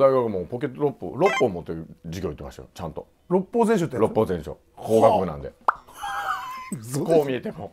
大学もポケット六本六本持ってる授業行ってましたよちゃんと六方全書って六方全書法学部なんでこう見えても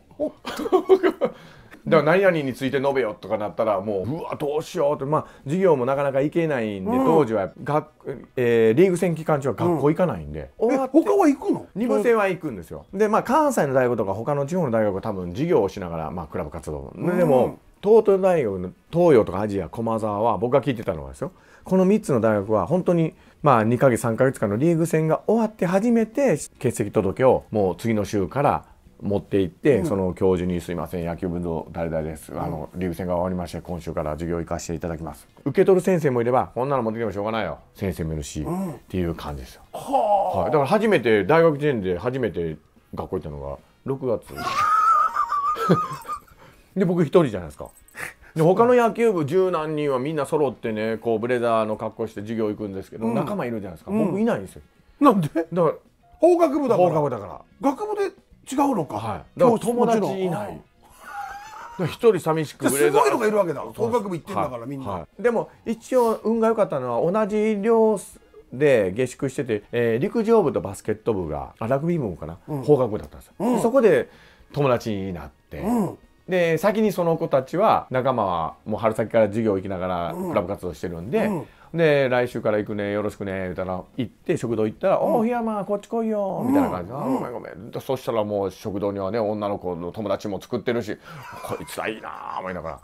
だから何々について述べよとかなったらもううわどうしようってまあ授業もなかなか行けないんで、うん、当時は学、えー、リーグ戦期間中は学校行かないんで、うん、他は行くの ?2 部制は行くんですよでまあ関西の大学とか他の地方の大学は多分授業をしながら、まあ、クラブ活動、でも東都大学の東洋とかアジア駒沢は僕が聞いてたのはですよこの3つの大学は本当にまあ2ヶ月3ヶ月間のリーグ戦が終わって初めて欠席届をもう次の週から持って行って、うん、その教授に「すいません野球部の誰々です、うん、あのリーグ戦が終わりまして今週から授業行かせていただきます」受け取る先生もいれば「こんなの持ってきてもしょうがないよ」先生もいるし、うん、っていう感じですよ、は、はい、だから初めて大学時点で初めて学校行ったのが6月 で僕一人じゃないですかで他の野球部十何人はみんな揃ってねこうブレザーの格好して授業行くんですけど、うん仲間いるじゃないですか、うん僕いないんですよなんでだから法学部だか放課ら後だから学部で違うのか、はいだから友達いないだ一人寂しくブレすザーごいのがいるわけだ法学部行ってんだからみんな、はいでも一応運が良かったのは同じ寮で下宿してて、えー陸上部とバスケット部があラグビー部かな、うん法学部だったんですよ、うんでそこで友達になって、うんで先にその子たちは仲間はもう春先から授業行きながらクラブ活動してるんで、で来週から行くねよろしくね言ったら行って食堂行ったら「おお檜山こっち来いよ」みたいな感じで「ごめんごめん」そしたらもう食堂にはね女の子の友達も作ってるし「こいつはいいな」思いながら。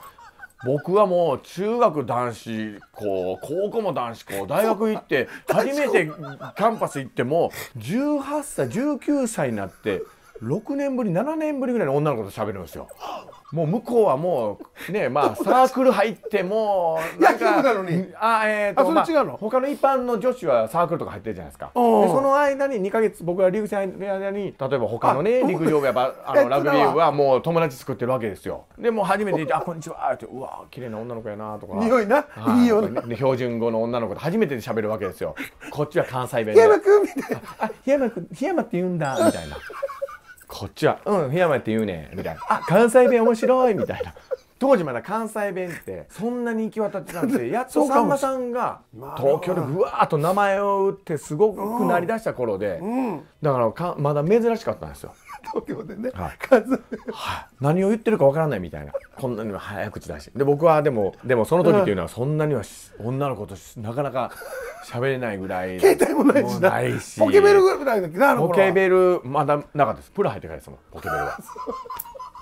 僕はもう中学男子校高校も男子校大学行って初めてキャンパス行っても18歳19歳になって6年ぶり7年ぶりぐらいの女の子と喋るんですよもう向こうはもうねまあサークル入ってもうなんか野球部なのにあえー、とあそれ違うの、まあ、他の一般の女子はサークルとか入ってるじゃないですかでその間に2か月僕が陸戦入る間に例えば他のね陸上部やっぱ あのラグビー部はもう友達作ってるわけですよでもう初めてあこんにちは」って「うわ綺麗な女の子やな」とか匂いな、い、いよな標準語の女の子と初めて喋るわけですよこっちは関西弁で「檜山君」みたいな「檜山君檜山って言うんだ」みたいな。こっちは「うん檜山って言うねみたいな「あ関西弁面白い」みたいな当時まだ関西弁って そんなに行き渡ってたんでやっとさんまさんが東京でぐわーっと名前を打ってすごくなりだした頃で、うんうん、だからかまだ珍しかったんですよ。東京でね、はい、何を言ってるかわからないみたいなこんなにも早口だしで僕はでもでもその時っていうのはそんなには、女の子となかなか喋れないぐらい 携帯もないしないしポケベルぐらいだっけなポケベルまだなかったですプラ入ってからですもんポケベルは。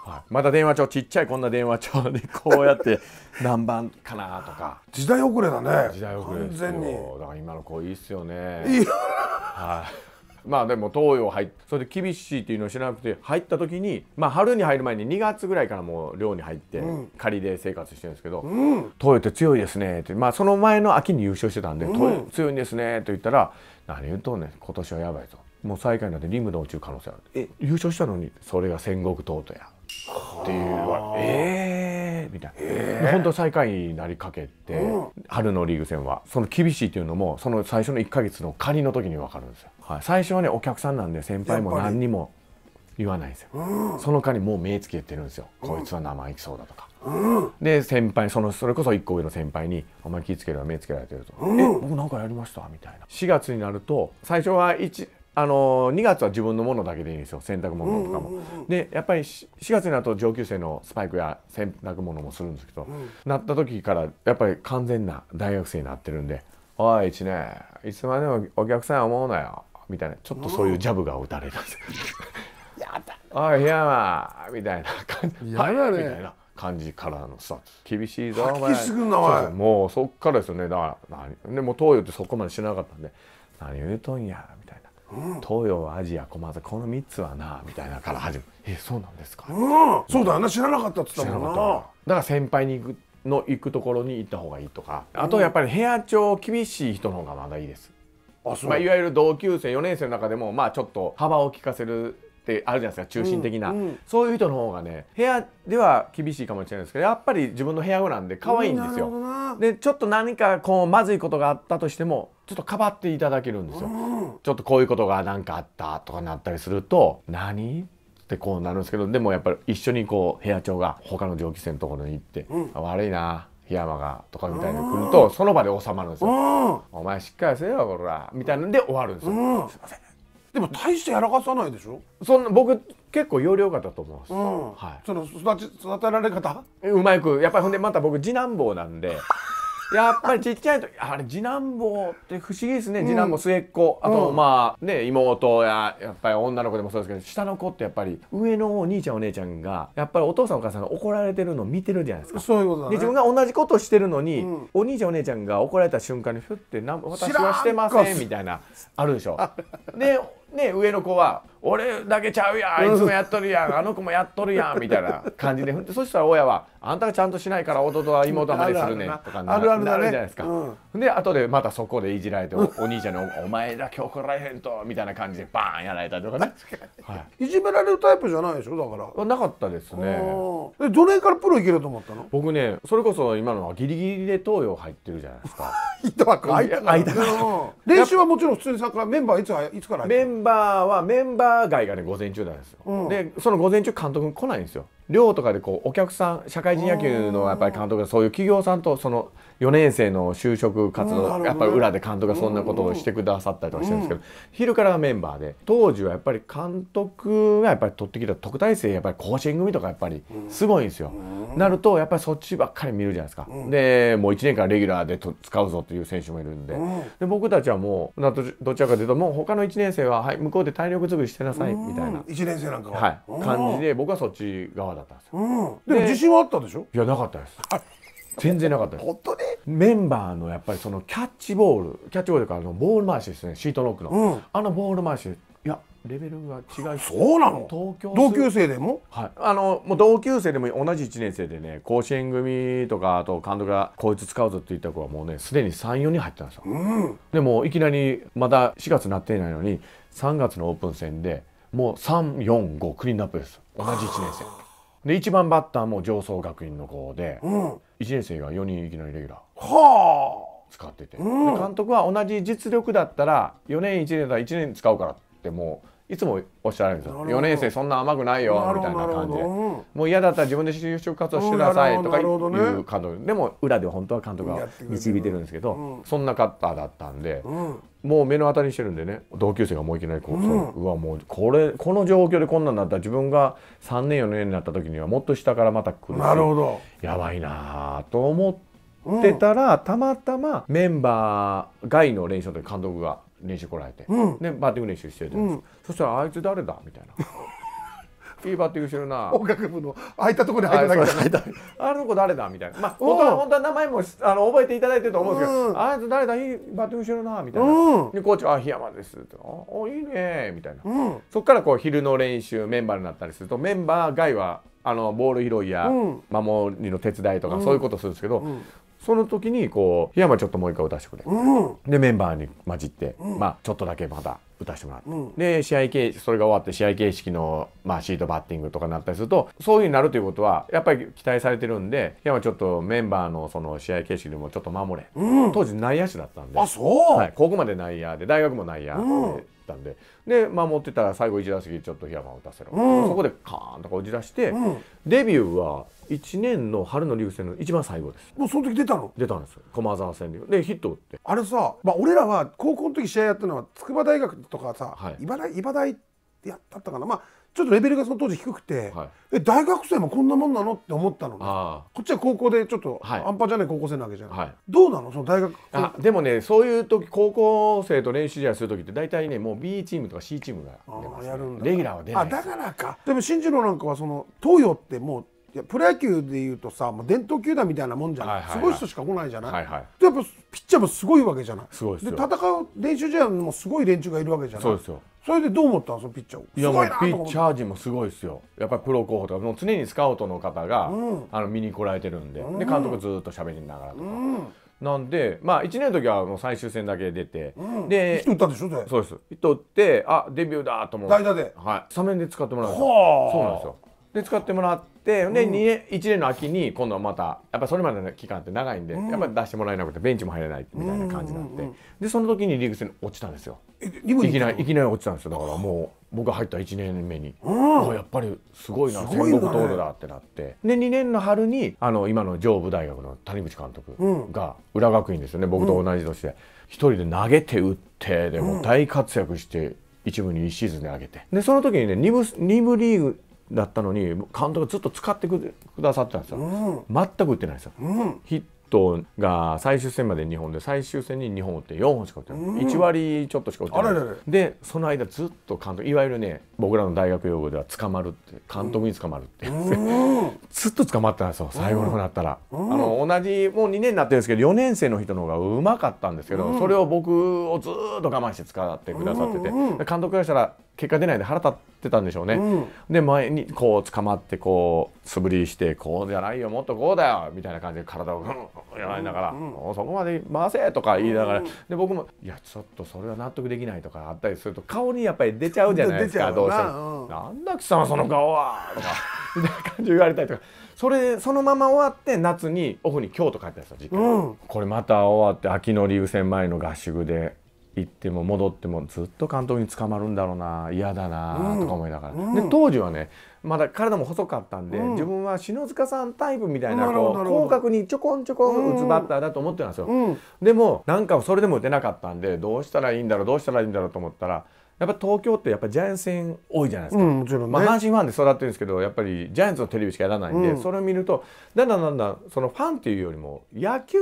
はい、また電話帳ちっちゃいこんな電話帳でこうやって 何番かなとか時代遅れだね時代遅れ完全にだから今の子いいっすよねいいはいまあでも東洋入ってそれで厳しいっていうのを知らなくて入った時にまあ春に入る前に2月ぐらいからもう寮に入って仮で生活してるんですけど「うん、東洋って強いですね」ってまあその前の秋に優勝してたんで「うん、東洋強いんですね」と言ったら「何言うとんねん今年はやばい」と。もう最下位なんてリムの落ちる可能性あるえ優勝したのにそれが戦国トートやっていうええー、みたいな、えー、本当最下位になりかけて、うん、春のリーグ戦はその厳しいっていうのもその最初の1か月の仮の時に分かるんですよ、はい、最初はねお客さんなんで先輩も何にも言わないですよ、うん、その間にもう目つけてるんですよ、うん、こいつは生意気そうだとか、うん、で先輩そのそれこそ1個上の先輩に「お前気ぃつけるば目つけられてると」と、え僕なんかやりました」みたいな4月になると最初は 1, あの2月は自分のものだけでいいんですよ洗濯物とかも。うんうんうんでやっぱり4月になると上級生のスパイクや洗濯物もするんですけど、うん、なった時からやっぱり完全な大学生になってるんで「おい一年いつまでもお客さん思うなよ」みたいなちょっとそういうジャブが打たれたんですよ。おい檜山みたいな感じ。やだね、みたいな感じからのさ厳しいぞお前もうそっからですよねだから何でも東洋ってそこまでしなかったんで何言うとんやみたいな東洋アジア駒沢この3つはなみたいなから始めえそうなんですか、うん、そうだよな知らなかったっつったもんなだから先輩に行くの行くところに行った方がいいとかあとやっぱり部屋長厳しい人の方がまだいいです、うん、あそうまあ、いわゆる同級生4年生の中でもまあちょっと幅を利かせるってあるじゃないですか中心的な、うんうん、そういう人の方がね部屋では厳しいかもしれないですけどやっぱり自分の部屋なんで可愛いんですよ。でちょっと何かこうまずいことがあったとしてもちょっとかばっていただけるんですよ。ちょっとこういうことが何かあったとかなったりすると何ってこうなるんですけどでもやっぱり一緒にこう部屋長が他の蒸気船のところに行って、うん、悪いな檜山がとかみたいに来るとその場で収まるんですよ。お前しっかりせよこらみたいなんで終わるんですよ。すいませんでも大してやらかさないでしょそんな僕結構容量型と思うんはい、その育ち育てられ方うまくやっぱりほんでまた僕次男坊なんで やっぱりちっちゃい時あれ次男坊って不思議ですね、うん、次男坊末っ子あと、うん、まあね妹ややっぱり女の子でもそうですけど下の子ってやっぱり上のお兄ちゃんお姉ちゃんがやっぱりお父さんお母さんが怒られてるのを見てるじゃないですかそういうことだ、ね、で自分が同じことしてるのに、うん、お兄ちゃんお姉ちゃんが怒られた瞬間にふってな「私はしてません」みたいなあるでしょ。でね、上の子は「俺だけちゃうやんいつもやっとるやんあの子もやっとるやん」みたいな感じで そしたら親は「あんたがちゃんとしないから弟は妹はまでするねとかなるじゃないですか。で後でまたそこでいじられて お兄ちゃんにお「お前だけ怒られへんと」みたいな感じでバーンやられたりとかね。はい、いじめられるタイプじゃないでしょだから。なかったですね。どどれからプロいけると思ったの僕ねそれこそ今のはギリギリで東洋入ってるじゃないですか一枠空いた空いた練習はもちろん普通にサッメンバーいついつからメンバーはメンバー外がね午前中なんですよ、うん、でその午前中監督来ないんですよ寮とかでこうお客さん社会人野球のやっぱり監督がそういう企業さんとその4年生の就職活動、やっぱり裏で監督がそんなことをしてくださったりとかしてるんですけど、昼からメンバーで当時はやっぱり監督がやっぱり取ってきた特待生やっぱり甲子園組とかやっぱりすごいんですよ。なるとやっぱりそっちばっかり見るじゃないですか、うん、でもう1年間レギュラーでと使うぞという選手もいるんでうん、で僕たちはもうなどちらかというともう他の1年生は、はい、向こうで体力作りしてなさいみたいな1年生なんかは、はい、感じで僕はそっち側だったんですよ、うん、でも自信はあったでしょいやなかったです全然なかったです本当にメンバーのやっぱりそのキャッチボールキャッチボールからのボール回しですねシートノックの、うん、あのボール回しいやレベルが違うそうなの同級生でも,、はい、あのもう同級生でも同じ1年生でね甲子園組とかあと監督がこいつ使うぞって言った子はもうねすでに34人入ってたんですよ、うん、でもいきなりまだ4月になっていないのに3月のオープン戦でもう345クリーンアップです同じ1年生で1番バッターも上層学院の子で、うん、1年生が4人いきなりレギュラーはあ使ってて、うん、監督は同じ実力だったら4年1年だったら1年使うからってってもういつもおっしゃられるんですよ4年生そんな甘くないよみたいな感じでもう嫌だったら自分で就職活動してくださいとかいう監督、でも裏で本当は監督が導いてるんですけど、そんな方だったんで、もう目の当たりにしてるんでね同級生がもういきなりこう,、うわもうこれこの状況でこんなんなったら自分が3年4年になった時にはもっと下からまた来るしやばいなと思って。たら、たまたまメンバー外の練習の時監督が練習来られて、うん、でバッティング練習してるじゃないですか、そしたら「あいつ誰だ?」みたいな。いいバッティングしてるな音楽部の空いたところに入っただけだあの子誰だみたいなまあ本当は本当は名前もあの覚えていただいてると思うんですけど、うん、あいつ誰だいいバッティングしてるなみたいな、うん、でコーチは「あ檜山です」って「おいいね」みたいな、うん、そっからこう昼の練習メンバーになったりするとメンバー外はあのボール拾いや守りの手伝いとかそういうことするんですけど、その時にこう「檜山ちょっともう一回歌してくれ」うん、でメンバーに混じって、うん、まあちょっとだけまた歌してもらって、うん、で試合形それが終わって試合形式の、まあ、シートバッティングとかになったりするとそういう風になるということはやっぱり期待されてるんで檜山ちょっとメンバーのその試合形式でもちょっと守れ、うん、当時内野手だったんであそう、はい、ここまで内野で大学も内野で、うん、たんでで守ってたら最後1打席ちょっと檜山を打たせろ、うん、そこでカーンとか打ち出して、うん、デビューは1年の春の流星の一番最後ですもうその時出たの出たんです駒澤戦ででヒット打ってあれさ、まあ、俺らは高校の時試合やったのは筑波大学とかさ、はい、茨茨大やったかなまあちょっとレベルがその当時低くて、はい、え大学生もこんなもんなのって思ったのねこっちは高校でちょっと、はい、アンパじゃない高校生なわけじゃん、はい、どうなのその大学あでもねそういう時高校生と練習試合する時って大体ねもう B チームとか C チームが出ます、ね、やるんだレギュラーは出ないあだからかでも新次郎なんかはその東洋ってもういやプロ野球でいうとさもう伝統球団みたいなもんじゃないはいはいはい、すごい人しか来ないじゃない、はいはい、でやっぱピッチャーもすごいわけじゃないで戦う練習試合もすごい連中がいるわけじゃないそうですよそれでどう思ったんですかピッチャーをいやもうピッチャー陣もすごいですよやっぱりプロ候補とかもう常にスカウトの方が、うん、あの見に来られてるんでうん、で監督ずっと喋りながらとか。うんなんで、まあ、1年の時はもう最終戦だけ出て、うん、で打ったでしょそうですヒってあデビューだと思って代打で、はい、サメンで使ってもらうそうなんですよで使ってもらっでで、うん、年1年の秋に今度はまたやっぱそれまでの期間って長いんで、うん、やっぱり出してもらえなくてベンチも入れないみたいな感じになって、でその時にリーグ戦落ちたんですよいきなりいきなり落ちたんですよだからもう僕が入った1年目に、うん、やっぱりすごいな戦国ールだってなってで2年の春にあの今の上武大学の谷口監督が浦学院ですよね、僕と同じ年で一人で投げて打ってでも大活躍して一部に1シーズンで上げてでその時にね2部 ,2 部リーグだったのに監督ずっと使ってくださってたんですよ、うん、全く打ってないですよ、うん、ヒットが最終戦まで2本で最終戦に2本打って4本しか打ってない、うん、1割ちょっとしか打ってない、うん、でその間ずっと監督いわゆるね僕らの大学用語では捕まるって監督に捕まるって、ずっと捕まったんですよ最後の方だったら、あの同じもう2年になってるんですけど4年生の人の方がうまかったんですけど、それを僕をずっと我慢して使ってくださってて、監督からしたら結果出ないで腹立ってたんでしょうね、うん、で前にこう捕まってこう素振りしてこうじゃないよもっとこうだよみたいな感じで体をグンやられながら、うんうん、そこまで回せとか言いながら、うんうん、で僕もいやちょっとそれは納得できないとかあったりすると顔にやっぱり出ちゃうじゃないですかどうしても、うん、なんだ貴様その顔はとかみたいな感じで言われたりとかそれそのまま終わって夏にオフに京都帰ったんですよ実家、うん、これまた終わって秋の竜戦前の合宿で行っても戻ってもずっと監督に捕まるんだろうな嫌だなとか思いながら、うん、で当時はねまだ体も細かったんで、うん、自分は篠塚さんタイプみたいなこう広角にちょこんちょこん打つバッターだと思ってたんですよ、うん、でもなんかそれでも打てなかったんでどうしたらいいんだろうどうしたらいいんだろうと思ったらやっぱ東京ってやっぱジャイアンツ戦多いじゃないですか、うんね、まあ、阪神ファンで育ってるんですけどやっぱりジャイアンツのテレビしかやらないんで、それを見るとだんだんだんだんそのファンっていうよりも野球、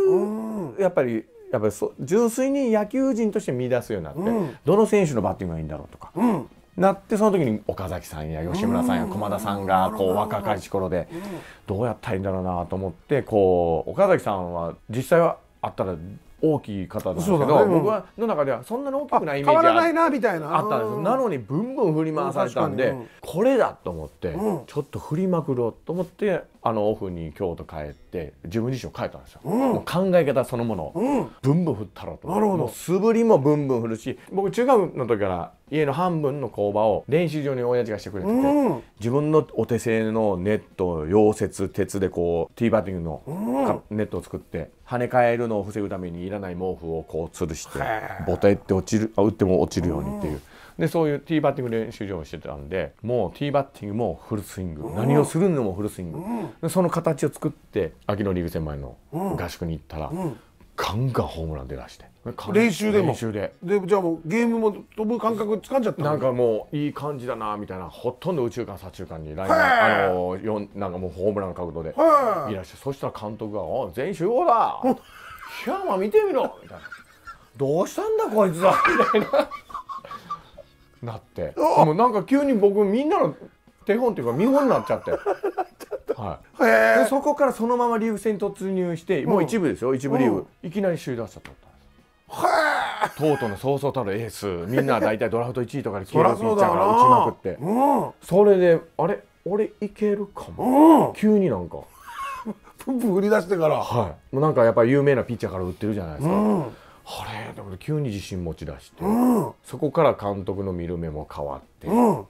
やっぱりやっぱり純粋に野球人として見出すようになって、うん、どの選手のバッティングがいいんだろうとか、うん、なってその時に岡崎さんや吉村さんや駒田さんがこう若かりし頃でどうやったらいいんだろうなと思ってこう岡崎さんは実際はあったら大きい方なんですけど、ね、僕はの中ではそんなに大きくないイメージが変みたいなあったんですなのにブンブン振り回されたんで、うん、これだと思って、うん、ちょっと振りまくろうと思ってあのオフに京都帰って自分自身を変えたんですよ、うん、もう考え方そのもの、うん、ブンブン振ったろうとなるほど素振りもブンブン振るし僕中学の時から家の半分の工場を練習場に親父がしてくれてて、うん、自分のお手製のネット溶接鉄でこうティーバッティングの、ネットを作って跳ね返るのを防ぐためにいらない毛布をこう吊るしてボンって落ちるあ打っても落ちるようにっていう。でそういうティーバッティング練習場をしてたんでもうティーバッティングもフルスイング何をするのもフルスイング、その形を作って秋のリーグ戦前の合宿に行ったら、ガンガンホームラン出だして練習でも練習ででじゃあもうゲームも飛ぶ感覚つかんじゃったなんかもういい感じだなみたいなほとんど宇宙間左中間にラインあのよなんかもうホームラン角度でいらっしゃそしたら監督が「お全員集合だ!」「ヒャーマン見てみろ!」みたいな「どうしたんだこいつは」みたいななってもなんか急に僕みんなの手本というか見本になっちゃって。はい、でそこからそのままリーグ戦に突入して、もう一部ですよ、一部リーグ、いきなり首位打者取ったはとうとうのそうそうたるエースみんな大体ドラフト1位とかで黄色ピッチャーら打ちまくって、うん、それであれ俺いけるかも、うん、急になんかプンプン振り出してからはいもうなんかやっぱり有名なピッチャーから打ってるじゃないですか、うん、あれでも急に自信持ち出して、そこから監督の見る目も変わって、うん